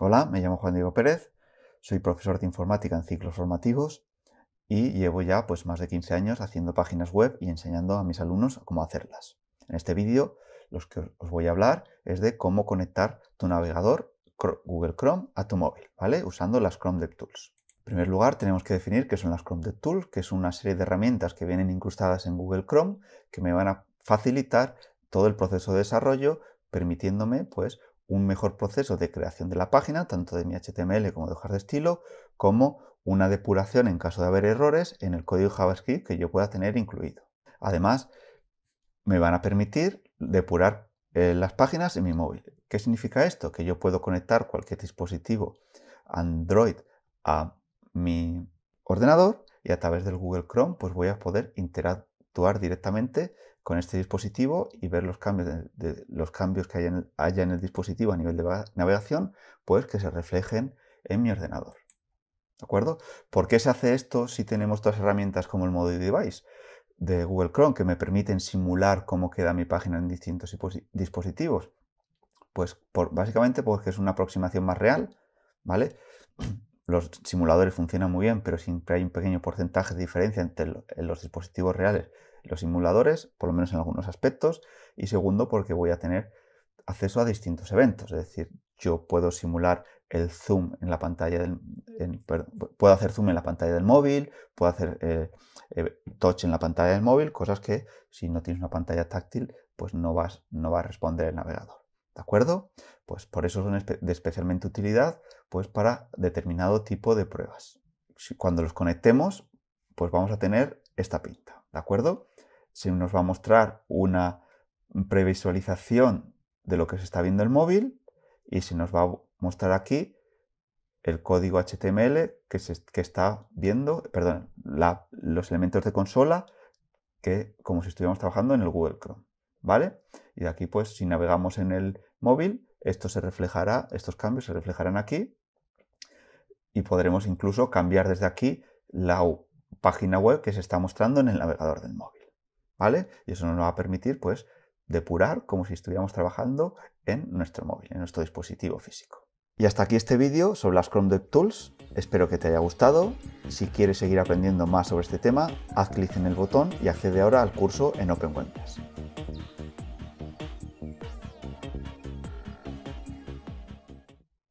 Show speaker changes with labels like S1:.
S1: Hola, me llamo Juan Diego Pérez, soy profesor de informática en ciclos formativos y llevo ya pues más de 15 años haciendo páginas web y enseñando a mis alumnos cómo hacerlas. En este vídeo los que os voy a hablar es de cómo conectar tu navegador Google Chrome a tu móvil, ¿vale? Usando las Chrome DevTools. En primer lugar, tenemos que definir qué son las Chrome DevTools, que es una serie de herramientas que vienen incrustadas en Google Chrome que me van a facilitar todo el proceso de desarrollo, permitiéndome pues un mejor proceso de creación de la página, tanto de mi HTML como de hojas de estilo, como una depuración en caso de haber errores en el código JavaScript que yo pueda tener incluido. Además, me van a permitir depurar eh, las páginas en mi móvil. ¿Qué significa esto? Que yo puedo conectar cualquier dispositivo Android a mi ordenador y a través del Google Chrome pues voy a poder interactuar directamente con este dispositivo y ver los cambios, los cambios que haya en, el dispositivo a nivel de navegación, pues que se reflejen en mi ordenador. ¿De acuerdo? ¿Por qué se hace esto si tenemos otras herramientas como el modo device de Google Chrome que me permiten simular cómo queda mi página en distintos dispositivos? Pues básicamente porque es una aproximación más real, ¿vale? Los simuladores funcionan muy bien, pero siempre hay un pequeño porcentaje de diferencia entre los dispositivos reales los simuladores, por lo menos en algunos aspectos, y segundo porque voy a tener acceso a distintos eventos, es decir, yo puedo simular el zoom en la pantalla del perdón, puedo hacer zoom en la pantalla del móvil, puedo hacer eh, eh, touch en la pantalla del móvil, cosas que si no tienes una pantalla táctil, pues no vas no va a responder el navegador. ¿De acuerdo? Pues por eso son de especialmente utilidad pues para determinado tipo de pruebas. Cuando los conectemos, pues vamos a tener esta pinta, ¿de acuerdo? Se nos va a mostrar una previsualización de lo que se está viendo el móvil y se nos va a mostrar aquí el código HTML que, se, está viendo, perdón, los elementos de consola que como si estuviéramos trabajando en el Google Chrome, ¿vale? Y de aquí pues si navegamos en el móvil, esto se reflejará, estos cambios se reflejarán aquí y podremos incluso cambiar desde aquí la U página web que se está mostrando en el navegador del móvil. ¿Vale? Y eso nos va a permitir, pues, depurar como si estuviéramos trabajando en nuestro móvil, en nuestro dispositivo físico. Y hasta aquí este vídeo sobre las Chrome DevTools. Espero que te haya gustado. Si quieres seguir aprendiendo más sobre este tema, haz clic en el botón y accede ahora al curso en OpenWindows.